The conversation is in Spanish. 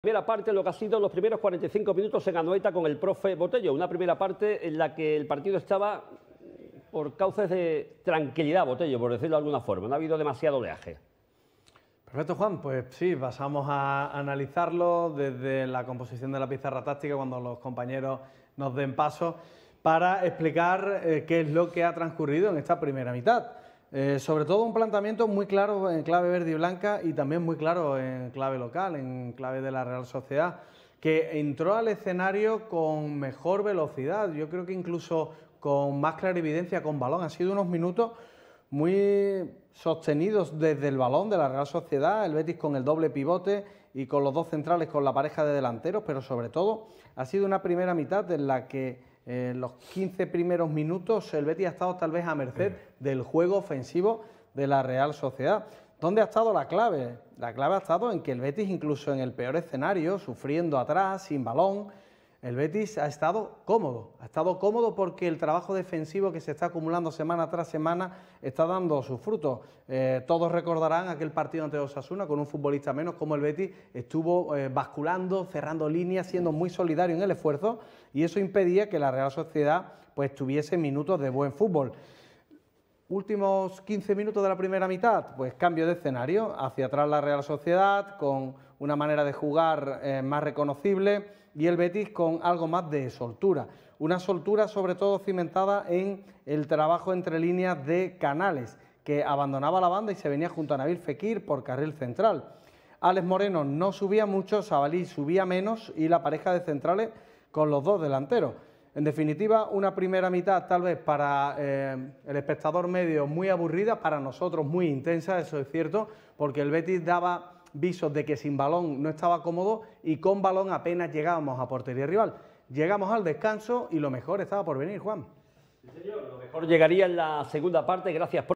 Primera parte, lo que ha sido los primeros 45 minutos en Anoeta con el profe Botello. Una primera parte en la que el partido estaba por cauces de tranquilidad, Botello, por decirlo de alguna forma. No ha habido demasiado oleaje. Perfecto, Juan. Pues sí, pasamos a analizarlo desde la composición de la pizarra táctica cuando los compañeros nos den paso para explicar eh, qué es lo que ha transcurrido en esta primera mitad. Eh, sobre todo un planteamiento muy claro en clave verde y blanca y también muy claro en clave local, en clave de la Real Sociedad, que entró al escenario con mejor velocidad, yo creo que incluso con más clarividencia, con balón. Han sido unos minutos muy sostenidos desde el balón de la Real Sociedad, el Betis con el doble pivote y con los dos centrales con la pareja de delanteros, pero sobre todo ha sido una primera mitad en la que ...en los 15 primeros minutos el Betis ha estado tal vez a merced del juego ofensivo de la Real Sociedad. ¿Dónde ha estado la clave? La clave ha estado en que el Betis, incluso en el peor escenario, sufriendo atrás, sin balón, el Betis ha estado cómodo, ha estado cómodo porque el trabajo defensivo que se está acumulando semana tras semana está dando sus frutos. Eh, todos recordarán aquel partido ante Osasuna con un futbolista menos, como el Betis estuvo eh, basculando, cerrando líneas, siendo muy solidario en el esfuerzo y eso impedía que la Real Sociedad pues tuviese minutos de buen fútbol. Últimos 15 minutos de la primera mitad, pues cambio de escenario, hacia atrás la Real Sociedad con una manera de jugar eh, más reconocible y el Betis con algo más de soltura. Una soltura sobre todo cimentada en el trabajo entre líneas de Canales, que abandonaba la banda y se venía junto a Nabil Fekir por carril central. Alex Moreno no subía mucho, Sabalí subía menos y la pareja de centrales con los dos delanteros. En definitiva, una primera mitad tal vez para eh, el espectador medio muy aburrida, para nosotros muy intensa, eso es cierto, porque el Betis daba visos de que sin balón no estaba cómodo y con balón apenas llegábamos a portería rival. Llegamos al descanso y lo mejor estaba por venir, Juan. Sí, señor, lo mejor llegaría en la segunda parte, gracias por...